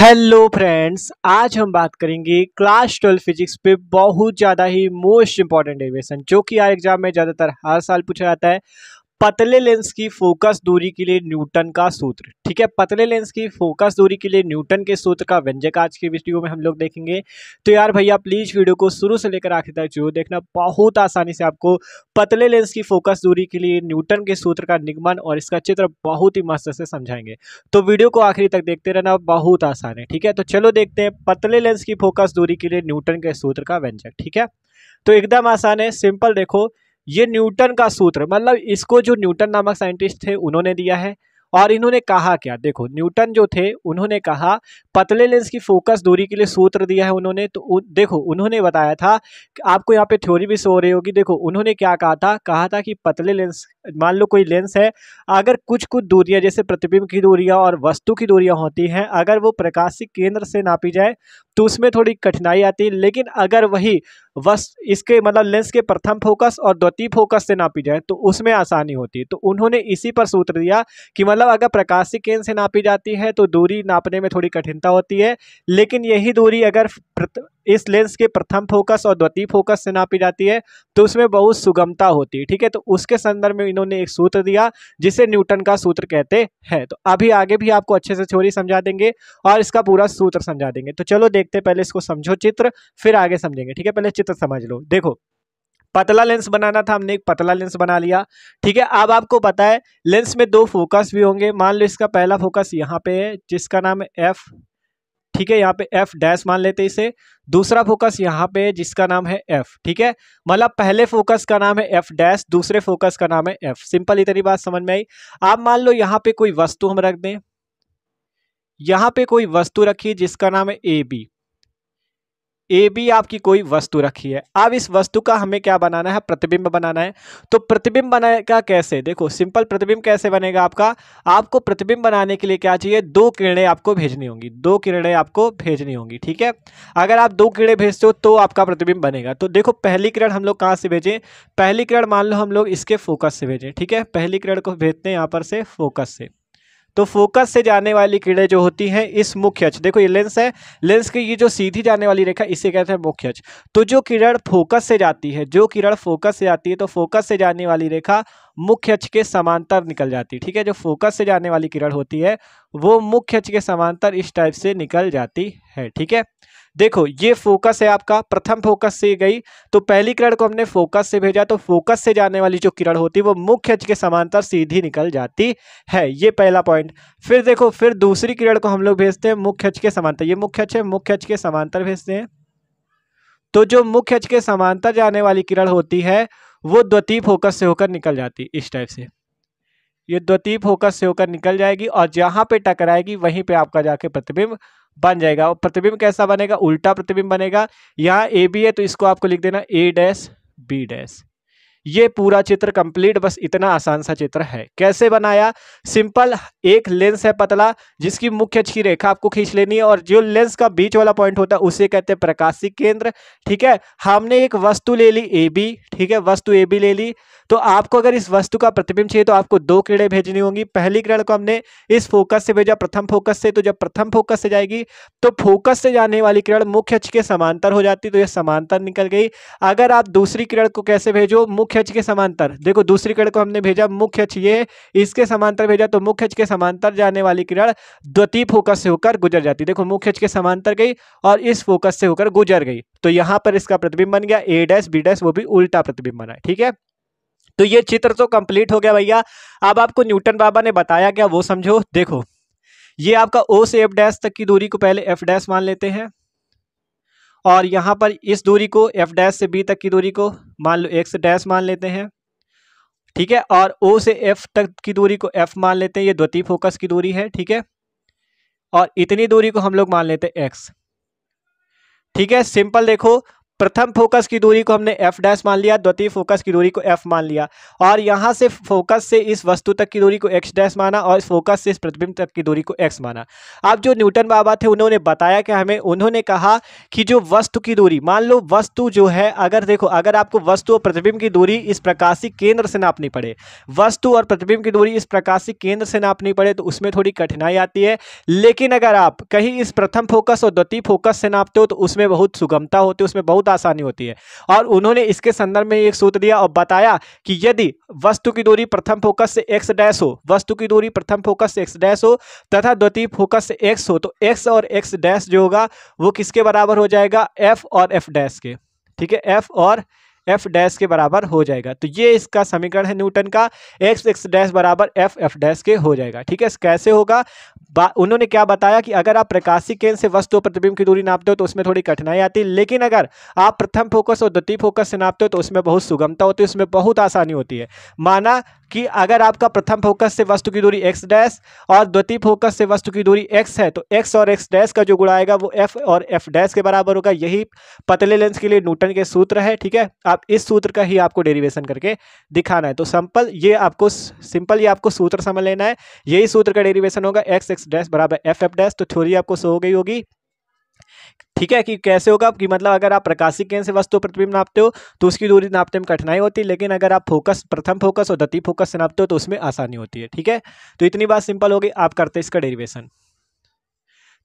hello friends आज हम बात करेंगे क्लास ट्वेल्व फिजिक्स पे बहुत ज़्यादा ही मोस्ट इम्पॉर्टेंट एवेशन जो कि आर एग्जाम में ज़्यादातर हर साल पूछा जाता है पतले लेंस की फोकस दूरी के लिए न्यूटन का सूत्र ठीक है पतले लेंस की फोकस दूरी के लिए न्यूटन के सूत्र का व्यंजक आज के वीडियो में हम लोग देखेंगे तो यार भैया प्लीज़ वीडियो को शुरू से लेकर आखिर तक जरूर देखना बहुत आसानी से आपको पतले लेंस की फोकस दूरी के लिए न्यूटन के सूत्र का निगमन और इसका चित्र बहुत ही मस्त से समझाएंगे तो वीडियो को आखिरी तक देखते रहना बहुत आसान है ठीक है तो चलो देखते हैं पतले लेंस की फोकस दूरी के लिए न्यूटन के सूत्र का व्यंजक ठीक है तो एकदम आसान है सिंपल देखो ये न्यूटन का सूत्र मतलब इसको जो न्यूटन नामक साइंटिस्ट थे उन्होंने दिया है और इन्होंने कहा क्या देखो न्यूटन जो थे उन्होंने कहा पतले लेंस की फोकस दूरी के लिए सूत्र दिया है उन्होंने तो उ, देखो उन्होंने बताया था आपको यहाँ पे थ्योरी भी सो रही होगी देखो उन्होंने क्या कहा था कहा था कि पतले लेंस मान लो कोई लेंस है अगर कुछ कुछ दूरियां जैसे प्रतिबिंब की दूरियां और वस्तु की दूरियां होती हैं अगर वो प्रकाशिक केंद्र से नापी जाए तो उसमें थोड़ी कठिनाई आती है लेकिन अगर वही वस इसके मतलब लेंस के प्रथम फोकस और द्वितीय फोकस से नापी जाए तो उसमें आसानी होती है तो उन्होंने इसी पर सूत्र दिया कि मतलब अगर प्रकाशिक केंद्र से नापी जाती है तो दूरी नापने में थोड़ी कठिनता होती है लेकिन यही दूरी अगर इस लेंस के प्रथम फोकस और द्वितीय फोकस से नापी जाती है तो उसमें बहुत सुगमता होती है ठीक है तो उसके संदर्भ में इन्होंने एक सूत्र दिया जिसे न्यूटन का सूत्र कहते हैं तो अभी आगे भी आपको अच्छे से छोरी समझा देंगे और इसका पूरा सूत्र समझा देंगे तो चलो देखते पहले इसको समझो चित्र फिर आगे समझेंगे ठीक है पहले चित्र समझ लो देखो पतला लेंस बनाना था हमने एक पतला लेंस बना लिया ठीक है अब आपको पता है लेंस में दो फोकस भी होंगे मान लो इसका पहला फोकस यहाँ पे है जिसका नाम है एफ ठीक है यहाँ पे एफ डैश मान लेते इसे दूसरा फोकस यहाँ पे जिसका नाम है एफ ठीक है मतलब पहले फोकस का नाम है एफ डैश दूसरे फोकस का नाम है एफ सिंपल इतनी बात समझ में आई आप मान लो यहाँ पे कोई वस्तु हम रख दें यहाँ पे कोई वस्तु रखी जिसका नाम है ए बी ए बी आपकी कोई वस्तु रखी है अब इस वस्तु का हमें क्या बनाना है प्रतिबिंब बनाना है तो प्रतिबिंब बनाएगा कैसे देखो सिंपल प्रतिबिंब कैसे बनेगा आपका आपको प्रतिबिंब बनाने के लिए क्या चाहिए दो किरणें आपको भेजनी होंगी दो किरणें आपको भेजनी होंगी ठीक है अगर आप दो किरणें भेजते हो तो आपका प्रतिबिंब बनेगा तो देखो पहली किरण हम लोग कहाँ से भेजें पहली किरण मान लो हम लोग इसके फोकस से भेजें ठीक है पहली किरण को भेजते हैं यहाँ पर से फोकस से तो फोकस से जाने वाली किरणें जो होती हैं इस मुख्य अक्ष देखो ये लेंस है लेंस की ये जो सीधी जाने वाली रेखा इसे कहते हैं मुख्य अक्ष तो जो किरण फोकस से जाती है जो किरण फोकस से जाती है तो फोकस से जाने वाली रेखा मुख्य अक्ष के समांतर निकल जाती है ठीक है जो फोकस से जाने वाली किरण होती है वो मुख्य अक्ष के समांतर इस टाइप से निकल जाती है ठीक है देखो ये फोकस है आपका प्रथम फोकस से गई तो पहली किरण को हमने फोकस से भेजा तो फोकस से जाने वाली जो किरण होती वो मुख्य अच के समांतर सीधी निकल जाती है ये पहला पॉइंट फिर देखो फिर दूसरी किरण को हम लोग भेजते हैं मुख्य अच के समांतर ये मुख्य अच है मुख्य अच के समांतर भेजते हैं तो जो मुख्य अच के समांतर जाने वाली किरण होती है वो द्वितीय फोकस से होकर निकल जाती इस टाइप से ये द्वितीय फोकस से होकर निकल जाएगी और जहां पे टकराएगी वहीं पे आपका जाके प्रतिबिंब बन जाएगा और प्रतिबिंब कैसा बनेगा उल्टा प्रतिबिंब बनेगा यहाँ ए बी है तो इसको आपको लिख देना ए डैश बी डैश ये पूरा चित्र कंप्लीट बस इतना आसान सा चित्र है कैसे बनाया सिंपल एक लेंस है पतला जिसकी मुख्य अच्छी रेखा आपको खींच लेनी है और जो लेंस का बीच वाला पॉइंट होता है उसे कहते हैं प्रकाशिक केंद्र ठीक है हमने एक वस्तु ले ली ए बी ठीक है वस्तु ए बी ले ली तो आपको अगर इस वस्तु का प्रतिबिंब चाहिए तो आपको दो किरणें भेजनी होंगी पहली किरण को हमने इस फोकस से भेजा प्रथम फोकस से तो जब प्रथम फोकस से जाएगी तो फोकस से जाने वाली किरण मुख्य अच्छी के समांतर हो जाती तो यह समांतर निकल गई अगर आप दूसरी किरण को कैसे भेजो मुख्य मुख्य अच के समांतर देखो दूसरी किरण को हमने भेजा मुख्य अच ये इसके समांतर भेजा तो मुख्य अच के समांतर जाने वाली किरण द्वितीय फोकस से होकर गुजर जाती देखो मुख्य अच के समांतर गई और इस फोकस से होकर गुजर गई तो यहां पर इसका प्रतिबिंब बन गया ए डैश बी डैश वो भी उल्टा प्रतिबिंब बना है ठीक है तो ये चित्र तो कंप्लीट हो गया भैया अब आपको न्यूटन बाबा ने बताया गया वो समझो देखो ये आपका ओ से एफ डैश तक की दूरी को पहले एफ डैश मान लेते हैं और यहाँ पर इस दूरी को एफ डैश से बी तक की दूरी को मान लो एक्स डैश मान लेते हैं ठीक है और ओ से एफ तक की दूरी को एफ मान लेते हैं ये द्वितीय फोकस की दूरी है ठीक है और इतनी दूरी को हम लोग मान लेते हैं एक्स ठीक है सिंपल देखो प्रथम फोकस की दूरी को हमने एफ डैश मान लिया द्वितीय फोकस की दूरी को एफ मान लिया और यहाँ से फोकस से इस वस्तु तक की दूरी को एक्स डैश माना और इस फोकस से इस प्रतिबिंब तक की दूरी को एक्स माना अब जो न्यूटन बाबा थे उन्होंने बताया कि हमें उन्होंने कहा कि जो वस्तु की दूरी मान लो वस्तु जो है अगर देखो अगर आपको वस्तु और प्रतिबिंब की दूरी इस प्रकाशी केंद्र से नापनी पड़े वस्तु और प्रतिबिंब की दूरी इस प्रकाशी केंद्र से नापनी पड़े तो उसमें थोड़ी कठिनाई आती है लेकिन अगर आप कहीं इस प्रथम फोकस और द्वितीय फोकस से नापते हो तो उसमें बहुत सुगमता होती है उसमें बहुत बहुत आसानी होती है और उन्होंने इसके संदर्भ में एक सूत्र दिया और बताया कि यदि वस्तु की दूरी प्रथम फोकस से एक्स डैश हो वस्तु की दूरी प्रथम फोकस से एक्स डैश हो तथा द्वितीय फोकस से एक्स हो तो एक्स और एक्स डैश जो होगा वो किसके बराबर हो जाएगा एफ और एफ डैश के ठीक है एफ और एफ डैश के बराबर हो जाएगा तो ये इसका समीकरण है न्यूटन का एक्स एक्स डैश बराबर एफ एफ डैश के हो जाएगा ठीक है कैसे होगा उन्होंने क्या बताया कि अगर आप प्रकाशी केंद्र से वस्तु और प्रतिबिंब की दूरी नापते हो तो उसमें थोड़ी कठिनाई आती है लेकिन अगर आप प्रथम फोकस और द्वितीय फोकस से नापते हो तो उसमें बहुत सुगमता होती है उसमें बहुत आसानी होती है माना कि अगर आपका प्रथम फोकस से वस्तु की दूरी एक्स डैश और द्वितीय फोकस से वस्तु की दूरी एक्स है तो एक्स और एक्स डैश का जो गुण आएगा वो एफ और एफ डैश के बराबर होगा यही पतले लेंस के लिए न्यूटन के सूत्र है ठीक है आप इस सूत्र का ही आपको डेरिवेशन करके दिखाना है तो सिंपल ये आपको सिंपल ये आपको सूत्र समझ लेना है यही सूत्र का डेरीवेशन होगा एक्स एक्स डैश बराबर एफ एफ डैश तो थ्योरी आपको सो हो गई होगी ठीक है कि कैसे होगा कि मतलब अगर आप प्रकाशी केंद्र से वस्तु प्रतिबिंब नापते हो तो उसकी दूरी नापते में कठिनाई होती है लेकिन अगर आप फोकस प्रथम फोकस और द्वितीय फोकस से नापते हो तो उसमें आसानी होती है ठीक है तो इतनी बात सिंपल होगी आप करते इसका डेरिवेशन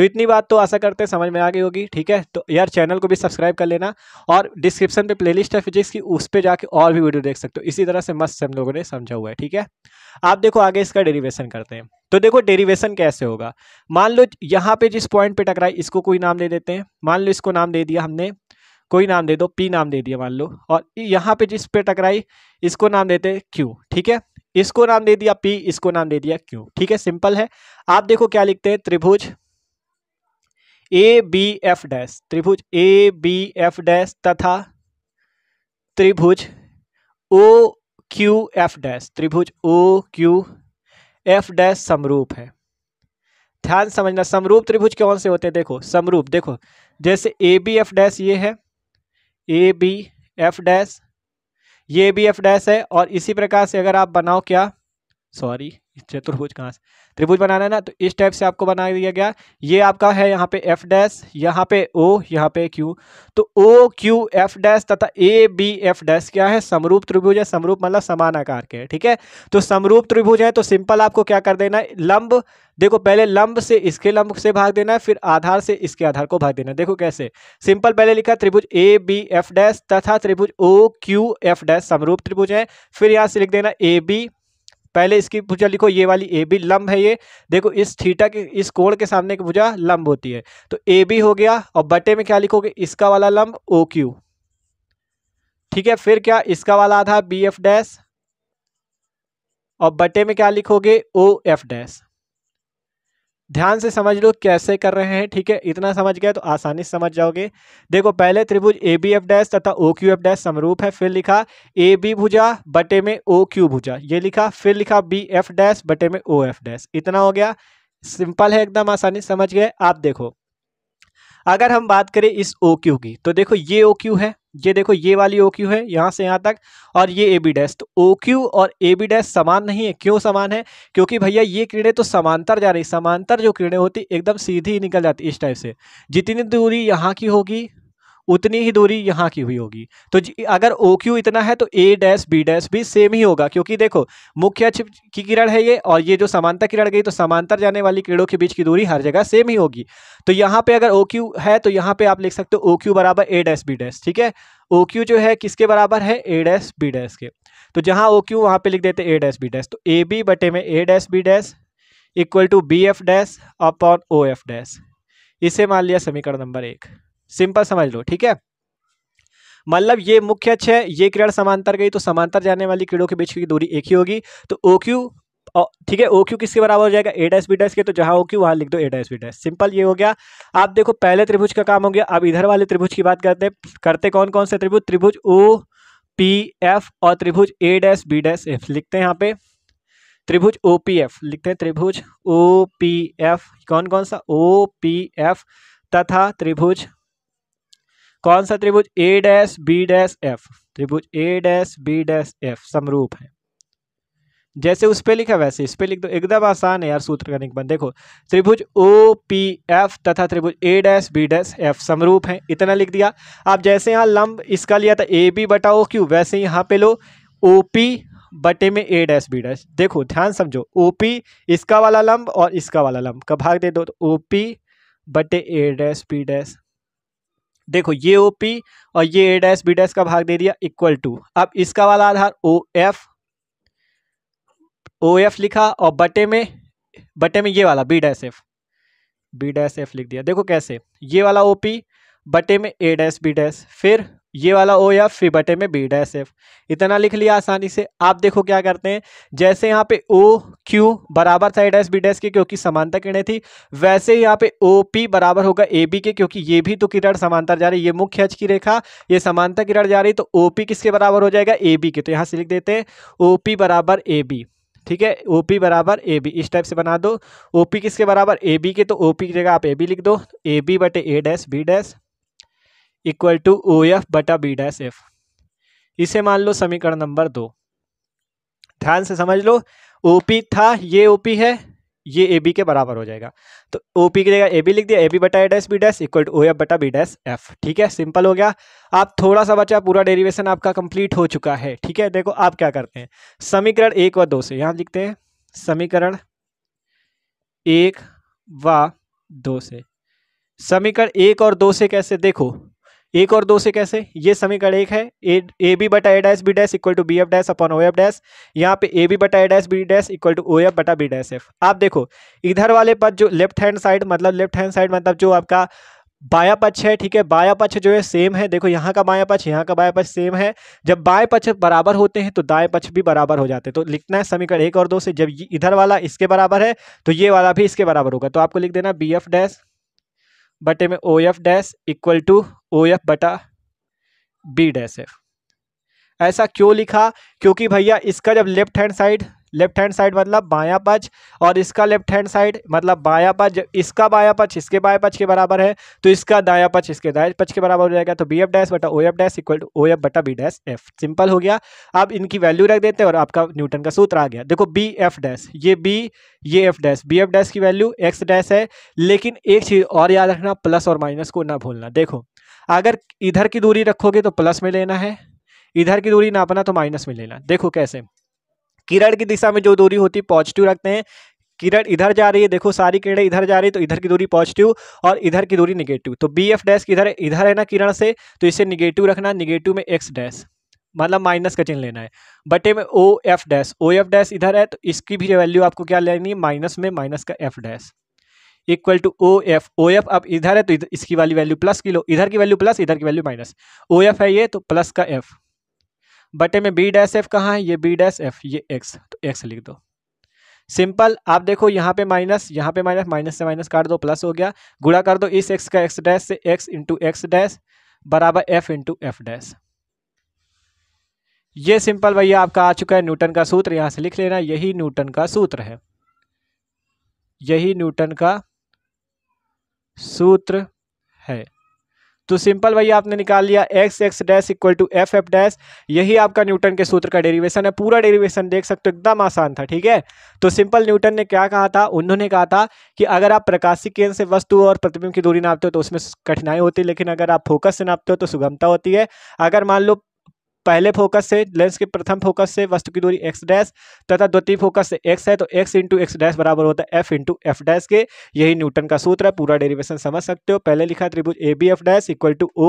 तो इतनी बात तो आशा करते हैं समझ में आ गई होगी ठीक है तो यार चैनल को भी सब्सक्राइब कर लेना और डिस्क्रिप्शन पे प्लेलिस्ट है फिजिक्स की उस पर जाके और भी वीडियो देख सकते हो इसी तरह से मस्त हम लोगों ने समझा हुआ है ठीक है आप देखो आगे इसका डेरीवेशन करते हैं तो देखो डेरीवेशन कैसे होगा मान लो यहाँ पे जिस पॉइंट पर टकराई इसको कोई नाम दे देते हैं मान लो इसको नाम दे दिया हमने कोई नाम दे दो पी नाम दे दिया मान लो और यहाँ पे जिस पे टकराई इसको नाम देते हैं क्यू ठीक है इसको नाम दे दिया पी इसको नाम दे दिया क्यू ठीक है सिंपल है आप देखो क्या लिखते हैं त्रिभुज ए बी एफ डैश त्रिभुज ए बी एफ डैश तथा त्रिभुज ओ क्यू एफ डैश त्रिभुज ओ क्यू एफ डैश समरूप है ध्यान समझना समरूप त्रिभुज कौन से होते हैं देखो समरूप देखो जैसे ए बी एफ डैश ये है ए बी एफ डैश ये बी एफ डैश है और इसी प्रकार से अगर आप बनाओ क्या सॉरी चतुर्भुज कहाँ से त्रिभुज बनाना है ना तो इस टाइप से आपको बना दिया गया ये आपका है यहाँ पे एफ डैश यहाँ पे ओ यहाँ पे क्यू तो ओ क्यू एफ डैश तथा ए बी एफ डैश क्या है समरूप त्रिभुज है समरूप मतलब समान आकार के ठीक है तो समरूप त्रिभुज है तो सिंपल आपको क्या कर देना है लंब देखो पहले लंब से इसके लंब से भाग देना है फिर आधार से इसके आधार को भाग देना है देखो कैसे सिंपल पहले लिखा त्रिभुज ए बी एफ डैश तथा त्रिभुज ओ क्यू एफ डैश समरूप त्रिभुज है फिर यहाँ से लिख देना ए बी पहले इसकी भुजा लिखो ये वाली ए बी लंब है ये देखो इस थीटा के इस कोण के सामने की भुजा लंब होती है तो ए बी हो गया और बटे में क्या लिखोगे इसका वाला लंब ओ क्यू ठीक है फिर क्या इसका वाला आधा बी एफ डैश और बटे में क्या लिखोगे ओ एफ डैश ध्यान से समझ लो कैसे कर रहे हैं ठीक है इतना समझ गया तो आसानी से समझ जाओगे देखो पहले त्रिभुज ए बी एफ डैश तथा ओ क्यू एफ डैश समरूप है फिर लिखा ए बी भुजा बटे में ओ क्यू भुजा ये लिखा फिर लिखा बी एफ डैश बटे में ओ एफ डैश इतना हो गया सिंपल है एकदम आसानी समझ गए आप देखो अगर हम बात करें इस ओ क्यू की तो देखो ये ओ क्यू है ये देखो ये वाली ओ क्यू है यहाँ से यहाँ तक और ये ए बी डैश तो ओ क्यू और ए बी डैश समान नहीं है क्यों समान है क्योंकि भैया ये किरणें तो समांतर जा रही समांतर जो किरणें होती एकदम सीधी निकल जाती इस टाइप से जितनी दूरी यहाँ की होगी उतनी ही दूरी यहाँ की हुई होगी तो अगर ओ क्यू इतना है तो ए डैश बी डैश भी सेम ही होगा क्योंकि देखो मुख्य अक्ष की किरण है ये और ये जो समांतर किरण गई तो समांतर जाने वाली किरणों के बीच की दूरी हर जगह सेम ही होगी तो यहाँ पे अगर ओ क्यू है तो यहाँ पे आप लिख सकते हो ओ क्यू बराबर ए डैश बी डैश ठीक है ओ क्यू जो है किसके बराबर है ए डैश बी डैश के तो जहाँ ओ क्यू वहाँ पर लिख देते ए डैश बी डैश तो ए बी बटे में A dash B dash equal to B F dash upon O F dash इसे मान लिया समीकरण नंबर एक सिंपल समझ लो ठीक है मतलब ये मुख्य अक्ष है ये किरण समांतर गई तो समांतर जाने वाली किरणों के बीच की दूरी एक ही होगी तो ओ क्यू ठीक है ओ क्यू किसके बराबर हो जाएगा ए डैस बी डैस के तो जहां ओ क्यू वहां लिख दो A dash B dash simple ये हो गया आप देखो पहले त्रिभुज का काम हो गया अब इधर वाले त्रिभुज की बात करते करते कौन कौन से त्रिभुज त्रिभुज ओ पी एफ और त्रिभुज A dash B dash F लिखते हैं यहाँ पे त्रिभुज ओ पी एफ लिखते हैं त्रिभुज ओ पी एफ कौन कौन सा ओ पी एफ तथा त्रिभुज कौन सा त्रिभुज A dash B dash F त्रिभुज A dash B dash F समरूप है जैसे उस पर लिखा वैसे इस पर लिख दो एकदम आसान है यार सूत्र का के देखो त्रिभुज ओ पी एफ तथा त्रिभुज A dash B dash F समरूप है इतना लिख दिया आप जैसे यहाँ लंब इसका लिया था ए बी बटा ओ क्यू वैसे यहाँ पे लो ओ पी बटे में ए डैश बी डैश देखो ध्यान समझो ओ पी इसका वाला लंब और इसका वाला लंब का भाग दे दो तो ओ पी बटे ए डैश बी डैश देखो ये ओ पी और ये ए डैश बी डैश का भाग दे दिया इक्वल टू अब इसका वाला आधार ओ एफ ओ एफ लिखा और बटे में बटे में ये वाला B dash F B dash F लिख दिया देखो कैसे ये वाला ओ पी बटे में ए डैश बी डैश फिर ये वाला ओ या फिर बटे में बी डैश एफ इतना लिख लिया आसानी से आप देखो क्या करते हैं जैसे यहाँ पे ओ क्यू बराबर था ए डैश बी डैश के क्योंकि समानता किरणें थी वैसे यहाँ पे ओ पी बराबर होगा ए बी के क्योंकि ये भी तो किरण समांतर जा रही है ये मुख्य अच की रेखा ये समानता किरण जा रही तो ओ पी किसके बराबर हो जाएगा ए बी के तो यहाँ से लिख देते हैं ओ पी बराबर ए बी ठीक है ओ पी बराबर ए बी इस टाइप से बना दो ओ पी किसके बराबर ए बी के तो ओ पी की जगह आप ए बी लिख दो ए बी बटे A dash B dash equal to O F बटा बी डैश एफ इसे मान लो समीकरण नंबर दो ध्यान से समझ लो ओ पी था ये ओ पी है ये ए बी के बराबर हो जाएगा तो ओ पी की जगह ए बी लिख दिया ए बी बटा A dash B dash equal to O F बटा बी डैश एफ ठीक है सिंपल हो गया आप थोड़ा सा बचा पूरा डेरिवेशन आपका कंप्लीट हो चुका है ठीक है देखो आप क्या करते हैं समीकरण एक व दो से यहाँ लिखते हैं समीकरण एक व दो से समीकरण एक और दो से कैसे देखो एक और दो से कैसे ये समीकरण एक है ए ए बी बटा A dash B dash equal to B F dash upon O F dash यहाँ पे ए बी बटा A dash B dash equal to O F बटा बी डैश एफ आप देखो इधर वाले पद जो लेफ्ट हैंड साइड मतलब लेफ्ट हैंड साइड मतलब जो आपका बाया पक्ष है ठीक है बाया पक्ष जो है सेम है देखो यहाँ का बाया पक्ष यहाँ का बाया पक्ष सेम है जब बाएं पक्ष बराबर होते हैं तो दाएं पक्ष भी बराबर हो जाते हैं तो लिखना है समीकरण एक और दो से जब इधर वाला इसके बराबर है तो ये वाला भी इसके बराबर होगा तो आपको लिख देना बी एफ डैश बटे में O F dash equal to O F बटा बी डैश एफ ऐसा क्यों लिखा क्योंकि भैया इसका जब left hand side left hand side मतलब बायां पक्ष और इसका लेफ्ट हैंड साइड मतलब बायां पक्ष इसका बायां पक्ष इसके बायां पक्ष के बराबर है तो इसका दायां पक्ष इसके दायां पक्ष के बराबर हो जाएगा तो बी एफ डैश बटा O F dash equal to O F बटा बी डैश एफ सिंपल हो गया अब इनकी वैल्यू रख देते हैं और आपका न्यूटन का सूत्र आ गया देखो बी एफ डैश ये बी ये F dash B F dash की वैल्यू एक्स डैश है लेकिन एक चीज़ और याद रखना प्लस और माइनस को ना भूलना देखो अगर इधर की दूरी रखोगे तो प्लस में लेना है इधर की दूरी नापना तो माइनस में लेना देखो कैसे किरण की दिशा में जो दूरी होती है पॉजिटिव रखते हैं किरण इधर जा रही है देखो सारी किरणें इधर जा रही है तो इधर की दूरी पॉजिटिव और इधर की दूरी निगेटिव तो बी एफ डैश इधर इधर है ना किरण से तो इसे निगेटिव रखना निगेटिव में एक्स डैश मतलब माइनस का चिन्ह लेना है बटे में O F dash O F dash इधर है तो इसकी भी वैल्यू आपको क्या लेनी है माइनस में माइनस का F dash equal to O F O F अब इधर है तो इसकी वाली वैल्यू प्लस की लो इधर की वैल्यू प्लस इधर की वैल्यू माइनस ओ एफ है ये तो प्लस का एफ बटे में बी डैश एफ कहाँ है ये बी डैश एफ ये एक्स तो एक्स लिख दो सिंपल आप देखो यहाँ पे माइनस यहाँ पे माइनस माइनस से माइनस काट दो प्लस हो गया गुड़ा कर दो इस एक्स का एक्स डैश से एक्स इंटू एक्स डैश बराबर एफ इंटू एफ डैश ये सिंपल भैया आपका आ चुका है न्यूटन का सूत्र यहाँ से लिख लेना यही न्यूटन का सूत्र है यही न्यूटन का सूत्र है तो सिंपल भैया आपने निकाल लिया X X dash equal to F F dash यही आपका न्यूटन के सूत्र का डेरिवेशन है पूरा डेरिवेशन देख सकते हो एकदम आसान था ठीक है तो सिंपल न्यूटन ने क्या कहा था उन्होंने कहा था कि अगर आप प्रकाशी केंद्र से वस्तु और प्रतिबिंब की दूरी नापते हो तो उसमें कठिनाई होती है लेकिन अगर आप फोकस से नापते हो तो सुगमता होती है अगर मान लो पहले फोकस से लेंस के प्रथम फोकस से वस्तु की दूरी एक्स डैश तथा द्वितीय फोकस से एक्स है तो एक्स इंटू एक्स डैश बराबर होता है एफ इंटू एफ डैश के यही न्यूटन का सूत्र है पूरा डेरिवेशन समझ सकते हो पहले लिखा त्रिभुज A B F dash equal to O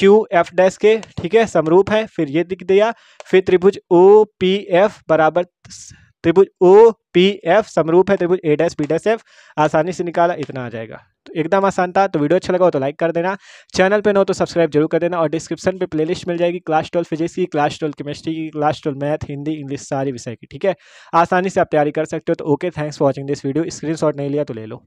Q F dash के ठीक है समरूप है फिर ये दिख दिया फिर त्रिभुज ओ पी एफ बराबर त्रिभुज ओ पी एफ समरूप है त्रिभुज A dash B dash F आसानी से निकाला इतना आ जाएगा तो एकदम आसान था तो वीडियो अच्छा लगा हो तो लाइक कर देना चैनल पे नो तो सब्सक्राइब जरूर कर देना और डिस्क्रिप्शन पे प्लेलिस्ट मिल जाएगी क्लास ट्वेल्व फिजिक्स की क्लास ट्वेल्व केमिस्ट्री की class twelve math Hindi English सारी विषय की ठीक है आसानी से आप तैयारी कर सकते हो तो okay thanks for watching this video screen नहीं लिया तो ले लो